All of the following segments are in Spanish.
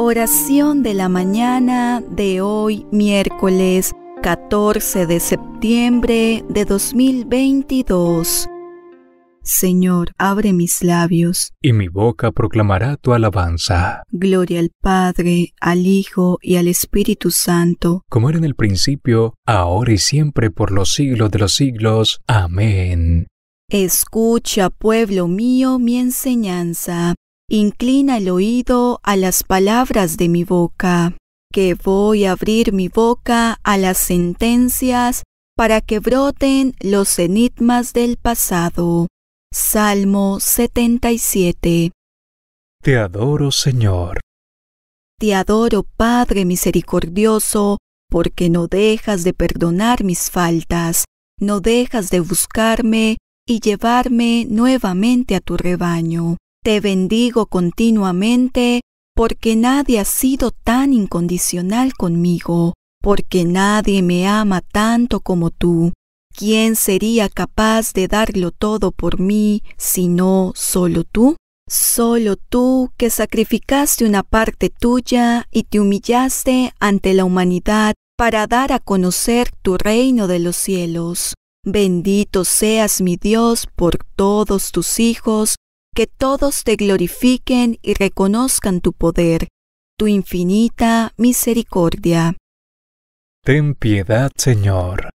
Oración de la mañana de hoy, miércoles 14 de septiembre de 2022. Señor, abre mis labios. Y mi boca proclamará tu alabanza. Gloria al Padre, al Hijo y al Espíritu Santo. Como era en el principio, ahora y siempre, por los siglos de los siglos. Amén. Escucha, pueblo mío, mi enseñanza Inclina el oído a las palabras de mi boca, que voy a abrir mi boca a las sentencias para que broten los enigmas del pasado. Salmo 77. Te adoro, Señor. Te adoro, Padre misericordioso, porque no dejas de perdonar mis faltas, no dejas de buscarme y llevarme nuevamente a tu rebaño. Te bendigo continuamente porque nadie ha sido tan incondicional conmigo, porque nadie me ama tanto como tú. ¿Quién sería capaz de darlo todo por mí si no solo tú? Solo tú que sacrificaste una parte tuya y te humillaste ante la humanidad para dar a conocer tu reino de los cielos. Bendito seas mi Dios por todos tus hijos que todos te glorifiquen y reconozcan tu poder, tu infinita misericordia. Ten piedad, Señor.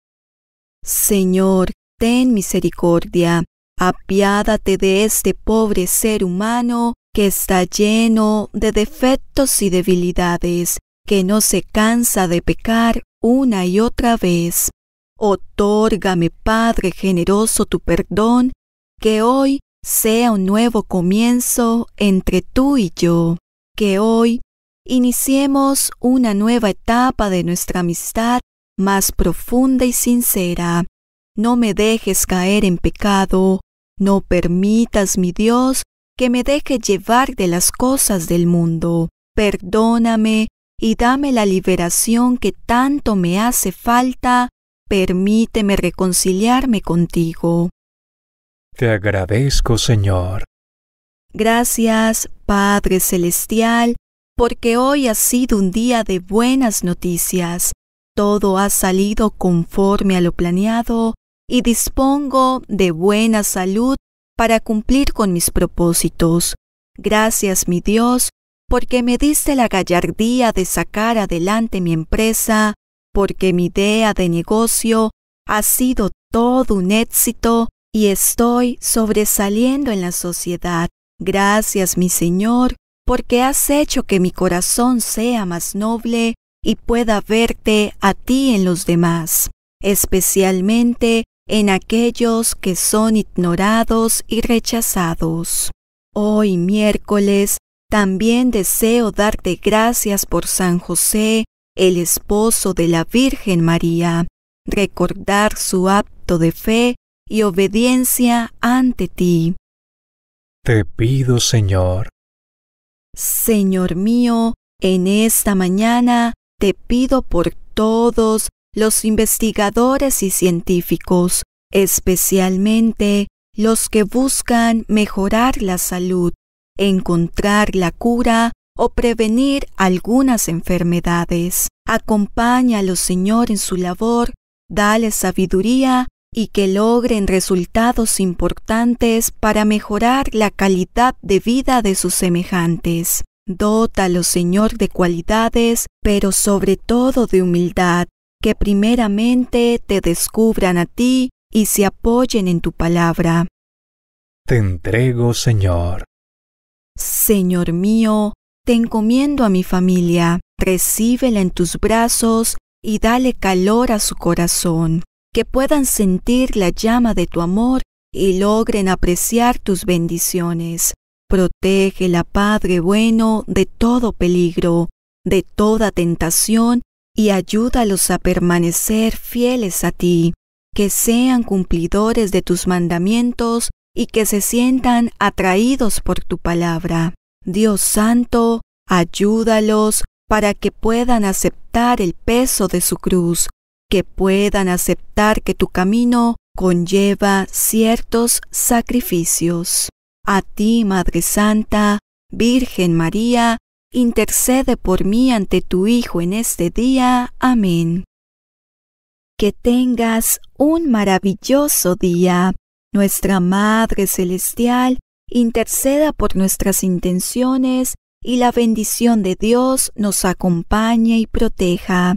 Señor, ten misericordia, apiádate de este pobre ser humano que está lleno de defectos y debilidades, que no se cansa de pecar una y otra vez. Otórgame, Padre generoso, tu perdón, que hoy sea un nuevo comienzo entre tú y yo, que hoy iniciemos una nueva etapa de nuestra amistad más profunda y sincera. No me dejes caer en pecado, no permitas, mi Dios, que me deje llevar de las cosas del mundo. Perdóname y dame la liberación que tanto me hace falta. Permíteme reconciliarme contigo. Te agradezco, Señor. Gracias, Padre Celestial, porque hoy ha sido un día de buenas noticias. Todo ha salido conforme a lo planeado y dispongo de buena salud para cumplir con mis propósitos. Gracias, mi Dios, porque me diste la gallardía de sacar adelante mi empresa, porque mi idea de negocio ha sido todo un éxito y estoy sobresaliendo en la sociedad. Gracias, mi Señor, porque has hecho que mi corazón sea más noble y pueda verte a ti en los demás, especialmente en aquellos que son ignorados y rechazados. Hoy miércoles también deseo darte gracias por San José, el esposo de la Virgen María, recordar su acto de fe y obediencia ante ti. Te pido, Señor. Señor mío, en esta mañana te pido por todos los investigadores y científicos, especialmente los que buscan mejorar la salud, encontrar la cura o prevenir algunas enfermedades. Acompáñalo, Señor, en su labor, dale sabiduría y que logren resultados importantes para mejorar la calidad de vida de sus semejantes. Dótalo, Señor, de cualidades, pero sobre todo de humildad, que primeramente te descubran a ti y se apoyen en tu palabra. Te entrego, Señor. Señor mío, te encomiendo a mi familia, recíbela en tus brazos y dale calor a su corazón que puedan sentir la llama de tu amor y logren apreciar tus bendiciones. Protege la Padre bueno, de todo peligro, de toda tentación, y ayúdalos a permanecer fieles a ti, que sean cumplidores de tus mandamientos y que se sientan atraídos por tu palabra. Dios Santo, ayúdalos para que puedan aceptar el peso de su cruz que puedan aceptar que tu camino conlleva ciertos sacrificios. A ti, Madre Santa, Virgen María, intercede por mí ante tu Hijo en este día. Amén. Que tengas un maravilloso día. Nuestra Madre Celestial, interceda por nuestras intenciones y la bendición de Dios nos acompañe y proteja.